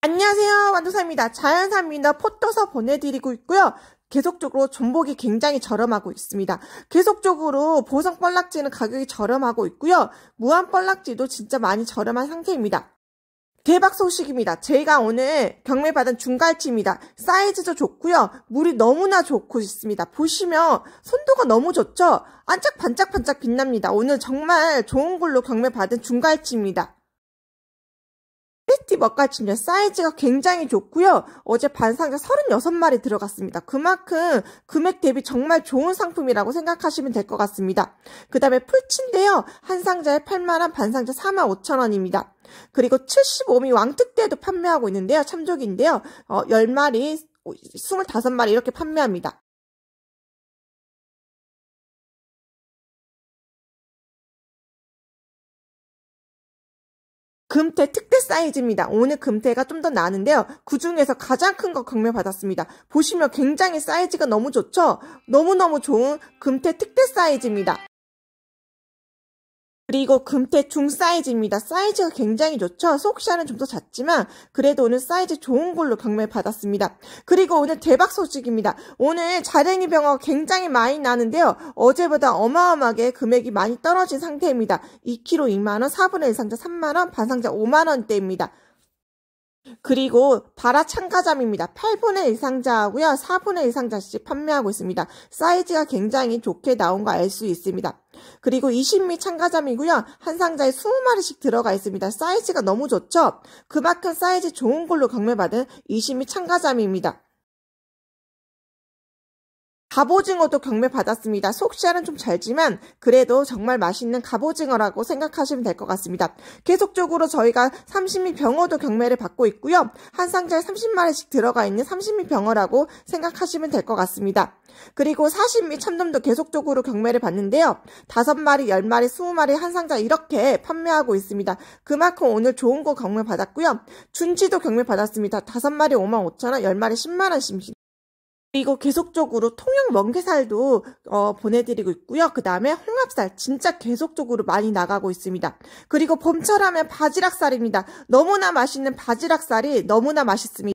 안녕하세요. 완도사입니다. 자연산입니다포토서 보내드리고 있고요. 계속적으로 존복이 굉장히 저렴하고 있습니다. 계속적으로 보성 뻘락지는 가격이 저렴하고 있고요. 무한 뻘락지도 진짜 많이 저렴한 상태입니다. 대박 소식입니다. 제가 오늘 경매받은 중갈치입니다. 사이즈도 좋고요. 물이 너무나 좋고 있습니다. 보시면 손도가 너무 좋죠? 반짝반짝반짝 빛납니다. 오늘 정말 좋은 걸로 경매받은 중갈치입니다. 먹갈치입니 사이즈가 굉장히 좋고요. 어제 반상자 36마리 들어갔습니다. 그만큼 금액 대비 정말 좋은 상품이라고 생각하시면 될 것 같습니다. 그 다음에 풀치인데요. 한 상자에 8만원, 반상자 4만 5천원입니다. 그리고 75미 왕특대도 판매하고 있는데요. 참조기인데요. 어, 10마리, 25마리 이렇게 판매합니다. 금태 특대 사이즈입니다. 오늘 금태가 좀 더 나는데요. 그중에서 가장 큰거 경매받았습니다. 보시면 굉장히 사이즈가 너무 좋죠? 너무너무 좋은 금태 특대 사이즈입니다. 그리고 금태중 사이즈입니다. 사이즈가 굉장히 좋죠. 속샤는 좀 더 작지만 그래도 오늘 사이즈 좋은 걸로 경매 받았습니다. 그리고 오늘 대박 소식입니다. 오늘 자랭이 병어 굉장히 많이 나는데요. 어제보다 어마어마하게 금액이 많이 떨어진 상태입니다. 2kg 2만원, 4분의 1 상자 3만원, 반상자 5만원대입니다. 그리고 바라 참가자입니다. 8분의 1 상자하고요. 4분의 1 상자씩 판매하고 있습니다. 사이즈가 굉장히 좋게 나온 거 알 수 있습니다. 그리고 20미 참가자이고요. 한 상자에 20마리씩 들어가 있습니다. 사이즈가 너무 좋죠? 그만큼 사이즈 좋은 걸로 강매받은 20미 참가자입니다. 갑오징어도 경매받았습니다. 속시알은 좀잘지만 그래도 정말 맛있는 갑오징어라고 생각하시면 될 것 같습니다. 계속적으로 저희가 30미 병어도 경매를 받고 있고요. 한 상자에 30마리씩 들어가 있는 30미 병어라고 생각하시면 될 것 같습니다. 그리고 40미 참돔도 계속적으로 경매를 받는데요. 5마리, 10마리, 20마리 한 상자 이렇게 판매하고 있습니다. 그만큼 오늘 좋은 거 경매 받았고요. 준치도 경매 받았습니다. 5마리 5만 5천원, 10마리 10만원씩 입니다 이거 계속적으로 통영 멍게살도 어, 보내드리고 있고요. 그 다음에 홍합살 진짜 계속적으로 많이 나가고 있습니다. 그리고 봄철하면 바지락살입니다. 너무나 맛있는 바지락살이 너무나 맛있습니다.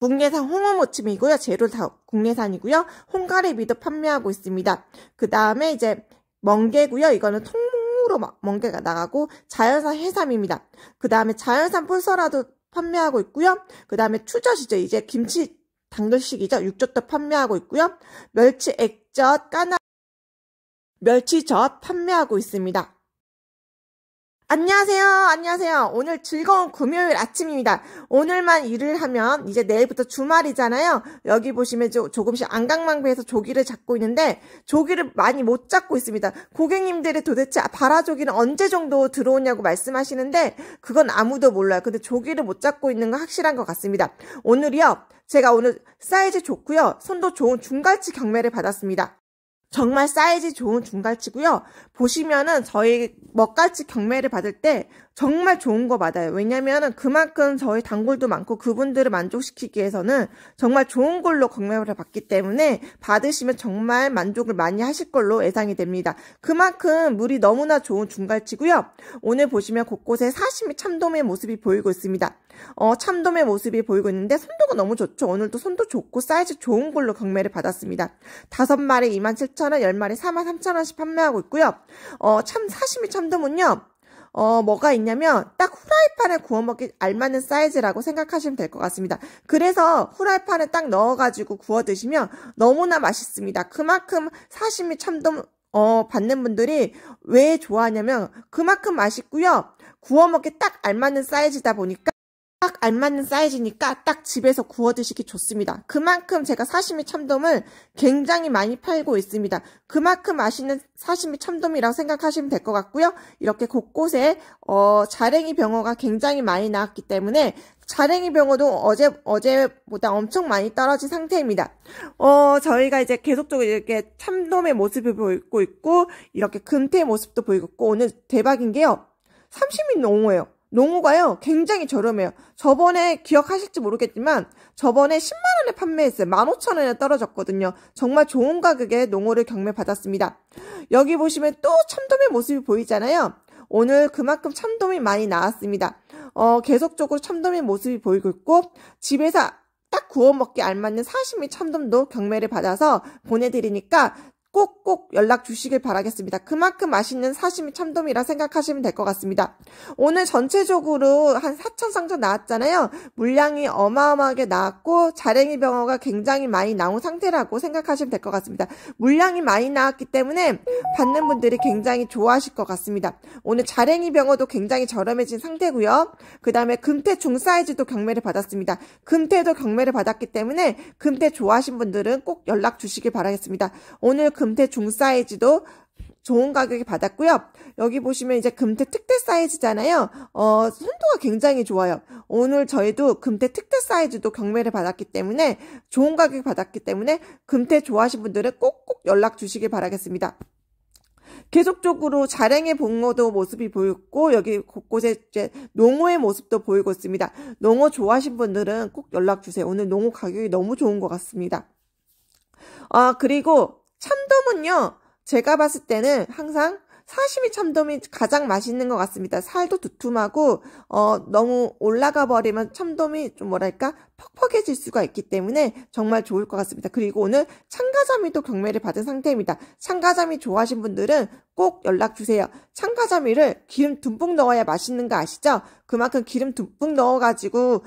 국내산 홍어무침이고요. 재료 다 국내산이고요. 홍가래비도 판매하고 있습니다. 그 다음에 이제 멍게고요. 이거는 통으로 멍게가 나가고 자연산 해삼입니다. 그 다음에 자연산 폴서라도 판매하고 있고요. 그 다음에 추젓이죠. 이제 김치 당근식이죠. 육젓도 판매하고 있고요. 멸치 액젓, 까나 멸치젓 판매하고 있습니다. 안녕하세요. 안녕하세요. 오늘 즐거운 금요일 아침입니다. 오늘만 일을 하면 이제 내일부터 주말이잖아요. 여기 보시면 조금씩 안강망구에서 조기를 잡고 있는데 조기를 많이 못 잡고 있습니다. 고객님들이 도대체 바라조기는 언제 정도 들어오냐고 말씀하시는데 그건 아무도 몰라요. 근데 조기를 못 잡고 있는 건 확실한 것 같습니다. 오늘이요. 제가 오늘 사이즈 좋고요. 손도 좋은 중갈치 경매를 받았습니다. 정말 사이즈 좋은 중갈치고요. 보시면은 저희 먹갈치 경매를 받을 때 정말 좋은 거 받아요. 왜냐면은 그만큼 저희 단골도 많고 그분들을 만족시키기 위해서는 정말 좋은 걸로 경매를 받기 때문에 받으시면 정말 만족을 많이 하실 걸로 예상이 됩니다. 그만큼 물이 너무나 좋은 중갈치고요. 오늘 보시면 곳곳에 사시미 참돔의 모습이 보이고 있습니다. 어, 참돔의 모습이 보이고 있는데 손도가 너무 좋죠. 오늘도 손도 좋고 사이즈 좋은 걸로 경매를 받았습니다. 다섯 마리 27,000원, 10마리 43,000원씩 판매하고 있고요. 어, 참 사시미 참돔은요. 어, 뭐가 있냐면 딱 후라이팬에 구워 먹기 알맞는 사이즈라고 생각하시면 될 것 같습니다. 그래서 후라이팬에 딱 넣어가지고 구워 드시면 너무나 맛있습니다. 그만큼 사심이 참돔 어, 받는 분들이 왜 좋아하냐면 그만큼 맛있고요. 구워 먹기 딱 알맞는 사이즈다 보니까 딱안맞는 사이즈니까 딱 집에서 구워 드시기 좋습니다. 그만큼 제가 사시미 참돔을 굉장히 많이 팔고 있습니다. 그만큼 맛있는 사시미 참돔이라고 생각하시면 될 것 같고요. 이렇게 곳곳에 어, 자랭이 병어가 굉장히 많이 나왔기 때문에 자랭이 병어도 어제, 어제보다 엄청 많이 떨어진 상태입니다. 어, 저희가 이제 계속적으로 이렇게 참돔의 모습을 보이고 있고, 이렇게 금태의 모습도 보이고 있고, 오늘 대박인 게요. 30인 농어예요. 농우가요 굉장히 저렴해요 저번에 기억하실지 모르겠지만 저번에 10만원에 판매했어요 15,000원에 떨어졌거든요 정말 좋은 가격에 농우를 경매 받았습니다 여기 보시면 또 참돔의 모습이 보이잖아요 오늘 그만큼 참돔이 많이 나왔습니다 어, 계속적으로 참돔의 모습이 보이고 있고 집에서 딱 구워 먹기 알맞는 사시미 참돔도 경매를 받아서 보내드리니까 꼭꼭 연락 주시길 바라겠습니다. 그만큼 맛있는 사시미 참돔이라 생각하시면 될 것 같습니다. 오늘 전체적으로 한 4천 상자 나왔잖아요. 물량이 어마어마하게 나왔고 자랭이 병어가 굉장히 많이 나온 상태라고 생각하시면 될 것 같습니다. 물량이 많이 나왔기 때문에 받는 분들이 굉장히 좋아하실 것 같습니다. 오늘 자랭이 병어도 굉장히 저렴해진 상태고요. 그 다음에 금태 중사이즈도 경매를 받았습니다. 금태도 경매를 받았기 때문에 금태 좋아하신 분들은 꼭 연락 주시길 바라겠습니다. 오늘 금태 중 사이즈도 좋은 가격에 받았고요. 여기 보시면 이제 금태 특대 사이즈잖아요. 어, 선도가 굉장히 좋아요. 오늘 저희도 금태 특대 사이즈도 경매를 받았기 때문에 좋은 가격에 받았기 때문에 금태 좋아하신 분들은 꼭꼭 연락 주시길 바라겠습니다. 계속적으로 자랭의봉모도 모습이 보였고 여기 곳곳에 이제 농어의 모습도 보이고 있습니다. 농어 좋아하신 분들은 꼭 연락 주세요. 오늘 농어 가격이 너무 좋은 것 같습니다. 아 그리고 참돔은요, 제가 봤을 때는 항상 사시미 참돔이 가장 맛있는 것 같습니다. 살도 두툼하고 어, 너무 올라가 버리면 참돔이 좀 뭐랄까 퍽퍽해질 수가 있기 때문에 정말 좋을 것 같습니다. 그리고 오늘 참가자미도 경매를 받은 상태입니다. 참가자미 좋아하신 분들은 꼭 연락 주세요. 참가자미를 기름 듬뿍 넣어야 맛있는 거 아시죠? 그만큼 기름 듬뿍 넣어가지고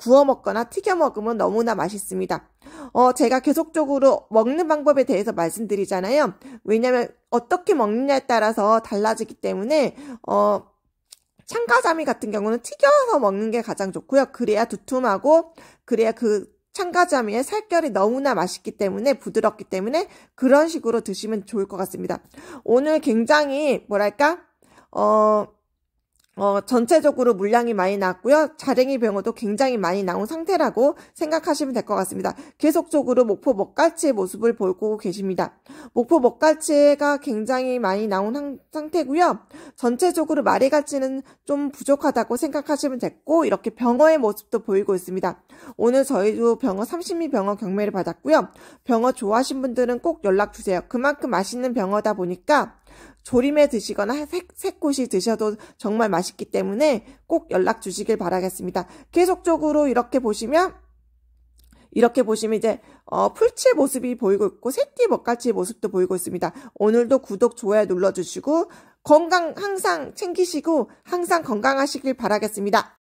구워 먹거나 튀겨 먹으면 너무나 맛있습니다. 어, 제가 계속적으로 먹는 방법에 대해서 말씀드리잖아요. 왜냐면 어떻게 먹느냐에 따라서 달라지기 때문에, 어, 참가자미 같은 경우는 튀겨서 먹는 게 가장 좋고요. 그래야 두툼하고, 그래야 그 참가자미의 살결이 너무나 맛있기 때문에 부드럽기 때문에 그런 식으로 드시면 좋을 것 같습니다. 오늘 굉장히 뭐랄까 어 어, 전체적으로 물량이 많이 났고요. 자랭이 병어도 굉장히 많이 나온 상태라고 생각하시면 될 것 같습니다. 계속적으로 목포 먹갈치의 모습을 보고 계십니다. 목포 먹갈치가 굉장히 많이 나온 한, 상태고요. 전체적으로 마리갈치는 좀 부족하다고 생각하시면 됐고 이렇게 병어의 모습도 보이고 있습니다. 오늘 저희도 병어 30미 병어 경매를 받았고요. 병어 좋아하신 분들은 꼭 연락 주세요. 그만큼 맛있는 병어다 보니까 조림에 드시거나 새꽃이 드셔도 정말 맛있기 때문에 꼭 연락 주시길 바라겠습니다. 계속적으로 이렇게 보시면 이렇게 보시면 이제 어, 풀치 모습이 보이고 있고 새띠 먹갈치의 모습도 보이고 있습니다. 오늘도 구독, 좋아요 눌러주시고 건강 항상 챙기시고 항상 건강하시길 바라겠습니다.